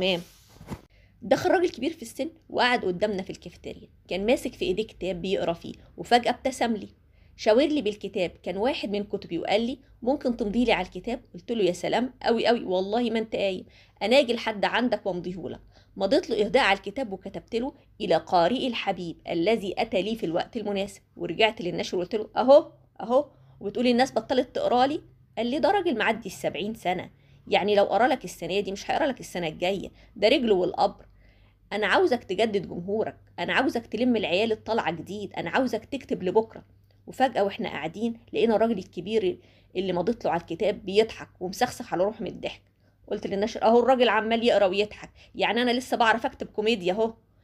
تمام دخل راجل كبير في السن وقعد قدامنا في الكافيتيريا كان ماسك في ايديه كتاب بيقرا فيه وفجاه ابتسم لي شاور لي بالكتاب كان واحد من كتبي وقال لي ممكن تمضي لي على الكتاب قلت له يا سلام قوي قوي والله ما انت قايم انا اجي لحد عندك وامضيه لك مضيت له اهداء على الكتاب وكتبت له الى قارئ الحبيب الذي اتى لي في الوقت المناسب ورجعت للنشر وقلت له اهو اهو وبتقولي الناس بطلت تقرا لي قال لي ده راجل معدي السبعين سنه يعني لو قرا لك السنه دي مش هيقرا لك السنه الجايه ده رجله والقبر انا عاوزك تجدد جمهورك انا عاوزك تلم العيال الطالعه جديد انا عاوزك تكتب لبكره وفجاه واحنا قاعدين لقينا الراجل الكبير اللي مضيت له على الكتاب بيضحك ومسخسخ على روحه من الضحك قلت للناشر اهو الراجل عمال يقرا ويضحك يعني انا لسه بعرف اكتب كوميديا اهو